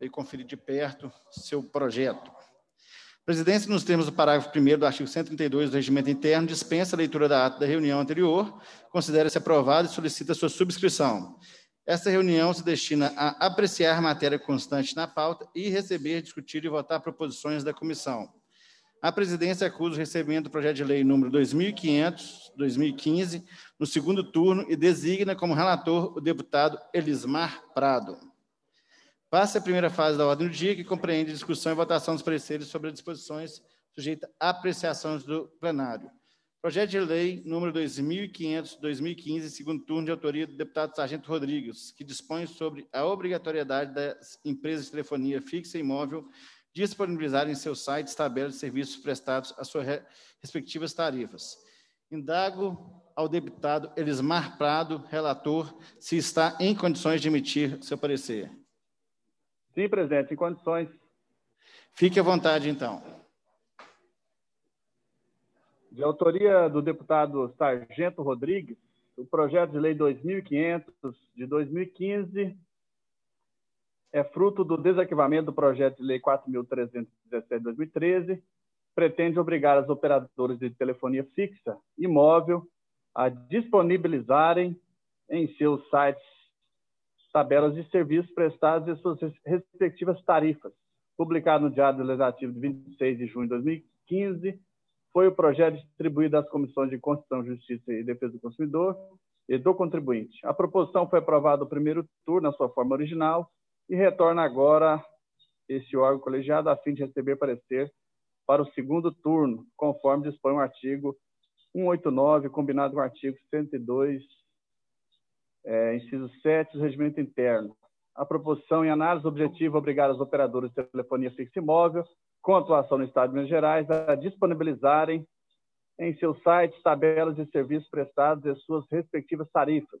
E conferir de perto seu projeto. presidência, nos termos do parágrafo 1 do artigo 132 do Regimento Interno, dispensa a leitura da ata da reunião anterior, considera-se aprovada e solicita sua subscrição. Esta reunião se destina a apreciar matéria constante na pauta e receber, discutir e votar proposições da comissão. A presidência acusa o recebimento do projeto de lei número 2500/2015 no segundo turno e designa como relator o deputado Elismar Prado. Passa a primeira fase da ordem do dia, que compreende discussão e votação dos pareceres sobre as disposições sujeitas a apreciação do plenário. Projeto de lei número 2500/2015, segundo turno de autoria do deputado Sargento Rodrigues, que dispõe sobre a obrigatoriedade das empresas de telefonia fixa e móvel disponibilizarem em seus sites tabelas de serviços prestados às suas respectivas tarifas. Indago ao deputado Elismar Prado, relator, se está em condições de emitir seu parecer. Sim, presidente, em condições. Fique à vontade, então. De autoria do deputado Sargento Rodrigues, o projeto de lei 2500 de 2015 é fruto do desarquivamento do projeto de lei 4317 de 2013, pretende obrigar as operadoras de telefonia fixa e móvel a disponibilizarem em seus sites tabelas de serviços prestados e suas respectivas tarifas. Publicado no Diário Legislativo de 26 de junho de 2015, foi o projeto distribuído às comissões de Constituição, Justiça e Defesa do Consumidor e do Contribuinte. A proposição foi aprovada no primeiro turno, na sua forma original, e retorna agora esse órgão colegiado a fim de receber parecer para o segundo turno, conforme dispõe o artigo 189, combinado com o artigo 102 é, inciso 7, do regimento interno. A proposição em análise objetiva é obrigar os operadores de telefonia fixa e móvel, com atuação no Estado de Minas Gerais, a disponibilizarem em seus sites tabelas de serviços prestados e suas respectivas tarifas.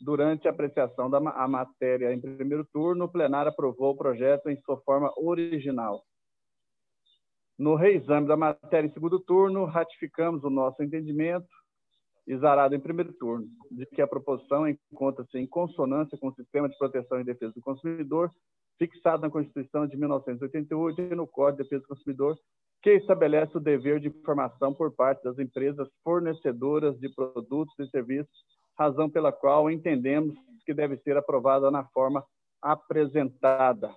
Durante a apreciação da matéria em primeiro turno, o plenário aprovou o projeto em sua forma original. No reexame da matéria em segundo turno, ratificamos o nosso entendimento e zarado em primeiro turno, de que a proposição encontra-se em consonância com o sistema de proteção e defesa do consumidor fixado na Constituição de 1988 e no Código de Defesa do Consumidor, que estabelece o dever de informação por parte das empresas fornecedoras de produtos e serviços, razão pela qual entendemos que deve ser aprovada na forma apresentada.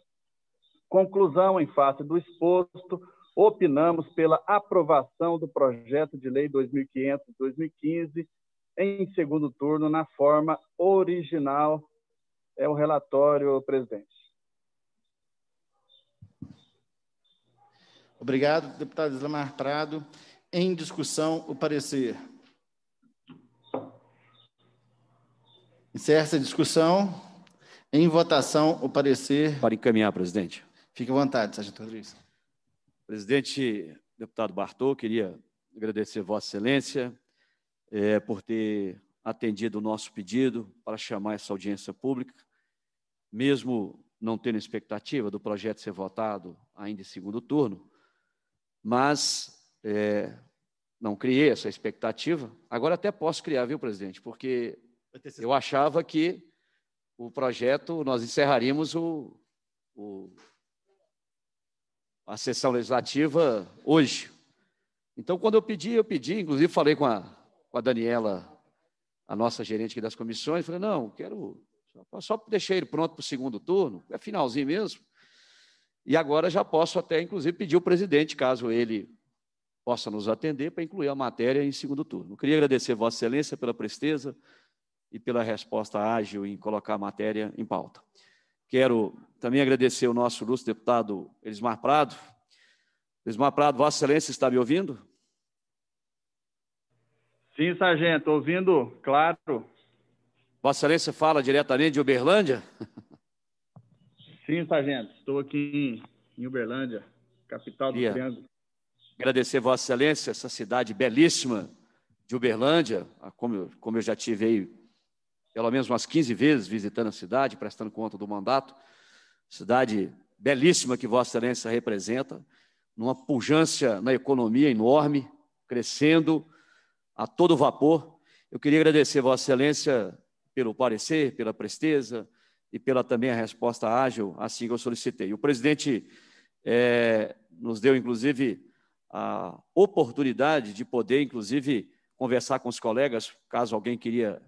Conclusão em face do exposto, opinamos pela aprovação do projeto de lei 2500-2015 em segundo turno na forma original. É o relatório, presidente. Obrigado, deputado Islamar Prado. Em discussão, o parecer. Encerra a discussão. Em votação, o parecer. Para encaminhar, presidente. Fique à vontade, Sargento Rodrigues. Presidente, deputado Bartô, queria agradecer Vossa Excelência é, por ter atendido o nosso pedido para chamar essa audiência pública, mesmo não tendo expectativa do projeto ser votado ainda em segundo turno, mas é, não criei essa expectativa. Agora até posso criar, viu, presidente? Porque eu achava que o projeto, nós encerraríamos o, o, a sessão legislativa hoje. Então, quando eu pedi, eu pedi, inclusive falei com a, com a Daniela, a nossa gerente aqui das comissões, falei, não, quero, só, só deixei ele pronto para o segundo turno, é finalzinho mesmo. E agora já posso até, inclusive, pedir o presidente, caso ele possa nos atender, para incluir a matéria em segundo turno. Eu queria agradecer Vossa Excelência pela presteza e pela resposta ágil em colocar a matéria em pauta. Quero também agradecer o nosso ilustre deputado Elismar Prado. Elismar Prado, Vossa Excelência está me ouvindo? Sim, sargento, ouvindo, claro. Vossa Excelência fala diretamente de Uberlândia? Sim, sargento, estou aqui em Uberlândia, capital do Queria Triângulo. Agradecer Vossa Excelência, essa cidade belíssima de Uberlândia, como eu, como eu já tive aí pelo menos umas 15 vezes visitando a cidade, prestando conta do mandato. Cidade belíssima que Vossa Excelência representa, numa pujança na economia enorme, crescendo a todo vapor. Eu queria agradecer Vossa Excelência pelo parecer, pela presteza e pela também a resposta ágil, assim que eu solicitei. O presidente é, nos deu, inclusive, a oportunidade de poder, inclusive, conversar com os colegas, caso alguém queria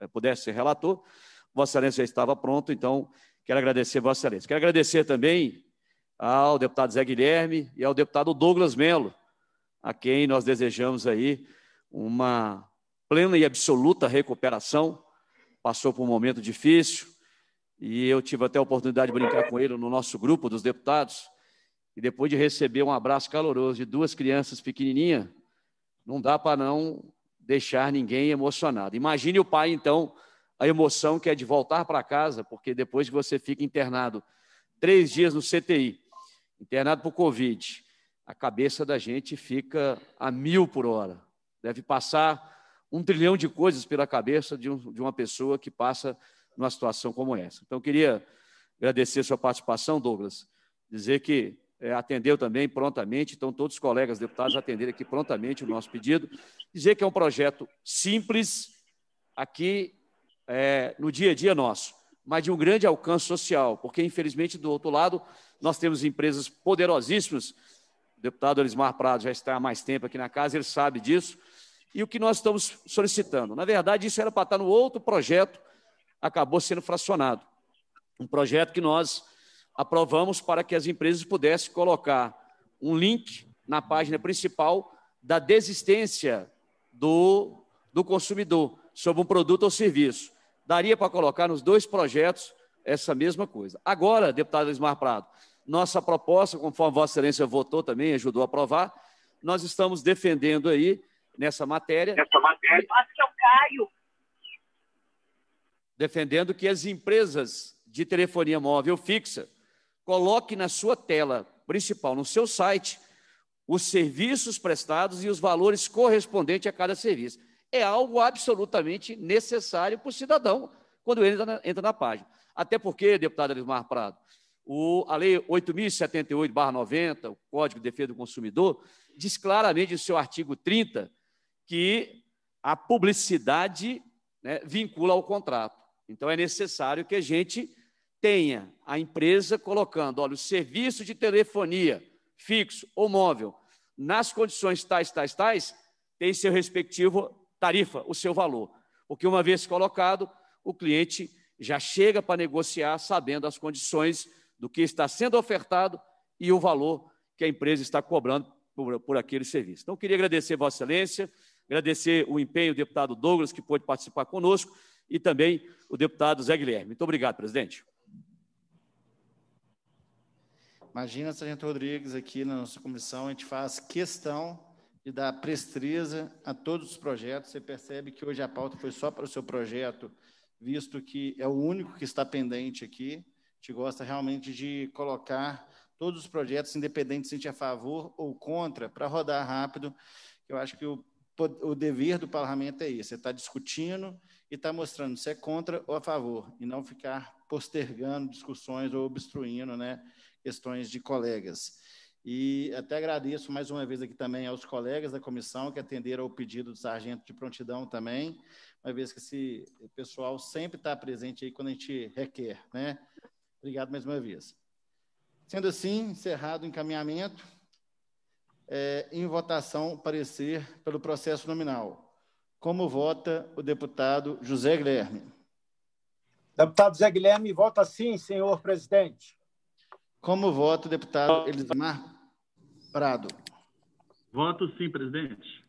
eh, pudesse ser relator. Vossa Excelência já estava pronto, então quero agradecer Vossa Excelência. Quero agradecer também ao deputado Zé Guilherme e ao deputado Douglas Melo, a quem nós desejamos aí uma plena e absoluta recuperação. Passou por um momento difícil e eu tive até a oportunidade de brincar com ele no nosso grupo dos deputados. E depois de receber um abraço caloroso de duas crianças pequenininhas, não dá para não deixar ninguém emocionado. Imagine o pai, então, a emoção que é de voltar para casa, porque depois que você fica internado três dias no CTI, internado por Covid, a cabeça da gente fica a mil por hora. Deve passar um trilhão de coisas pela cabeça de, um, de uma pessoa que passa numa situação como essa. Então, eu queria agradecer a sua participação, Douglas, dizer que é, atendeu também prontamente, então todos os colegas deputados atenderam aqui prontamente o nosso pedido. Dizer que é um projeto simples, aqui é, no dia a dia nosso, mas de um grande alcance social, porque infelizmente do outro lado nós temos empresas poderosíssimas. O deputado Elismar Prado já está há mais tempo aqui na casa, ele sabe disso. E o que nós estamos solicitando? Na verdade, isso era para estar no outro projeto, acabou sendo fracionado. Um projeto que nós aprovamos para que as empresas pudessem colocar um link na página principal da desistência do, do consumidor sobre um produto ou serviço. Daria para colocar nos dois projetos essa mesma coisa. Agora, deputado Lismar Prado, nossa proposta, conforme Vossa Excelência votou também, ajudou a aprovar, nós estamos defendendo aí nessa matéria. Nessa matéria. Acho que eu caio. Defendendo que as empresas de telefonia móvel fixa Coloque na sua tela principal, no seu site, os serviços prestados e os valores correspondentes a cada serviço. É algo absolutamente necessário para o cidadão quando ele entra na página. Até porque, deputado Elismar Prado, o, a Lei 8.078-90, o Código de Defesa do Consumidor, diz claramente no seu artigo 30 que a publicidade né, vincula ao contrato. Então, é necessário que a gente tenha a empresa colocando, olha, o serviço de telefonia fixo ou móvel, nas condições tais, tais, tais, tem seu respectivo tarifa, o seu valor. Porque uma vez colocado, o cliente já chega para negociar sabendo as condições do que está sendo ofertado e o valor que a empresa está cobrando por, por aquele serviço. Então, queria agradecer Vossa Excelência, agradecer o empenho do deputado Douglas, que pôde participar conosco, e também o deputado Zé Guilherme. Muito obrigado, presidente. Imagina, Sargento Rodrigues, aqui na nossa comissão, a gente faz questão de dar presteza a todos os projetos. Você percebe que hoje a pauta foi só para o seu projeto, visto que é o único que está pendente aqui. A gente gosta realmente de colocar todos os projetos, independentes se a gente é a favor ou contra, para rodar rápido. Eu acho que o, o dever do parlamento é esse: você é está discutindo e está mostrando se é contra ou a favor, e não ficar postergando discussões ou obstruindo, né? questões de colegas. E até agradeço mais uma vez aqui também aos colegas da comissão que atenderam ao pedido do sargento de prontidão também, uma vez que esse pessoal sempre está presente aí quando a gente requer, né? Obrigado mais uma vez. Sendo assim, encerrado o encaminhamento, é, em votação, parecer pelo processo nominal. Como vota o deputado José Guilherme? Deputado José Guilherme, vota sim, senhor presidente. Como voto, deputado Elismar Prado? Voto sim, presidente.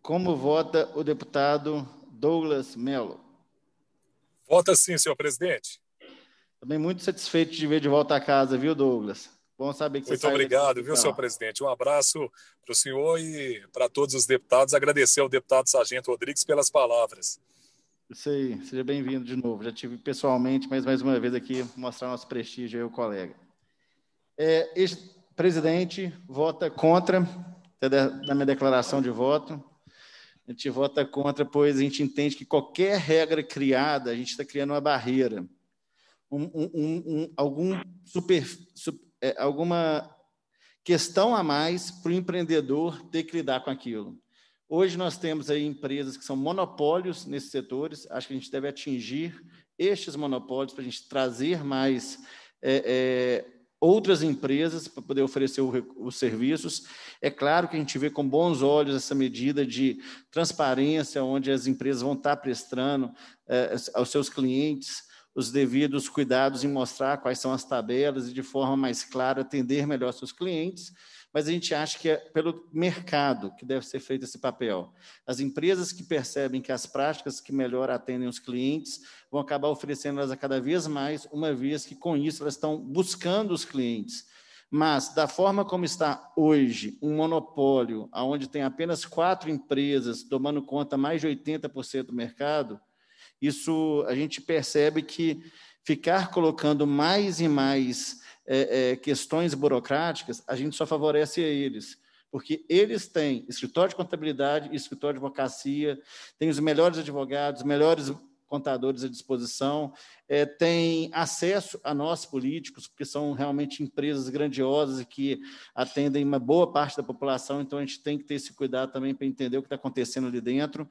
Como vota o deputado Douglas Melo? Vota sim, senhor presidente. Também muito satisfeito de ver de volta à casa, viu, Douglas? Bom saber que Muito obrigado, viu, senhor presidente? Um abraço para o senhor e para todos os deputados. Agradecer ao deputado Sargento Rodrigues pelas palavras. Isso aí, seja bem-vindo de novo. Já tive pessoalmente, mas mais uma vez aqui mostrar nosso prestígio aí, o colega. É, este presidente vota contra da minha declaração de voto. A gente vota contra, pois a gente entende que qualquer regra criada, a gente está criando uma barreira, um, um, um, algum super, super, é, alguma questão a mais para o empreendedor ter que lidar com aquilo. Hoje nós temos aí empresas que são monopólios nesses setores, acho que a gente deve atingir estes monopólios para a gente trazer mais é, é, outras empresas para poder oferecer os serviços. É claro que a gente vê com bons olhos essa medida de transparência, onde as empresas vão estar prestando eh, aos seus clientes os devidos cuidados em mostrar quais são as tabelas e, de forma mais clara, atender melhor seus clientes, mas a gente acha que é pelo mercado que deve ser feito esse papel. As empresas que percebem que as práticas que melhor atendem os clientes vão acabar oferecendo as a cada vez mais, uma vez que, com isso, elas estão buscando os clientes. Mas, da forma como está hoje, um monopólio onde tem apenas quatro empresas tomando conta mais de 80% do mercado, isso a gente percebe que ficar colocando mais e mais é, é, questões burocráticas, a gente só favorece a eles, porque eles têm escritório de contabilidade, escritório de advocacia, têm os melhores advogados, melhores contadores à disposição, é, têm acesso a nós políticos, porque são realmente empresas grandiosas e que atendem uma boa parte da população, então a gente tem que ter esse cuidado também para entender o que está acontecendo ali dentro.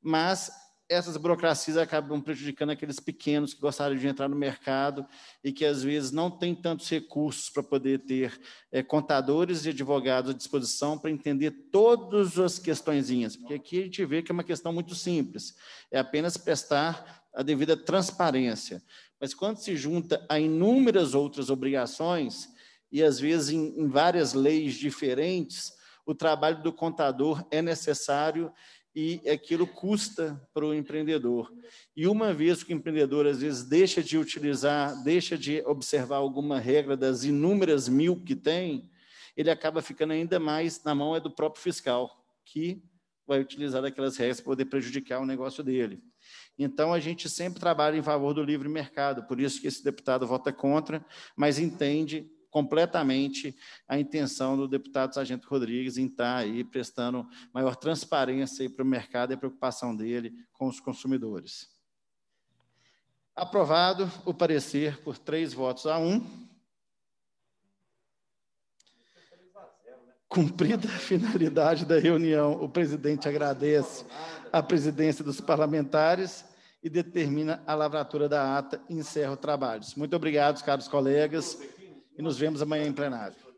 Mas essas burocracias acabam prejudicando aqueles pequenos que gostariam de entrar no mercado e que às vezes não têm tantos recursos para poder ter é, contadores e advogados à disposição para entender todas as questõezinhas, porque aqui a gente vê que é uma questão muito simples, é apenas prestar a devida transparência. Mas quando se junta a inúmeras outras obrigações e às vezes em, em várias leis diferentes, o trabalho do contador é necessário e aquilo custa para o empreendedor. E uma vez que o empreendedor, às vezes, deixa de utilizar, deixa de observar alguma regra das inúmeras mil que tem, ele acaba ficando ainda mais na mão é do próprio fiscal, que vai utilizar aquelas regras para poder prejudicar o negócio dele. Então, a gente sempre trabalha em favor do livre mercado, por isso que esse deputado vota contra, mas entende completamente a intenção do deputado Sargento Rodrigues em estar tá aí prestando maior transparência para o mercado e a preocupação dele com os consumidores. Aprovado o parecer por três votos a um. Cumprida a finalidade da reunião, o presidente agradece a presidência dos parlamentares e determina a lavratura da ata e encerra o trabalho. Muito obrigado, caros colegas e nos vemos amanhã em plenário.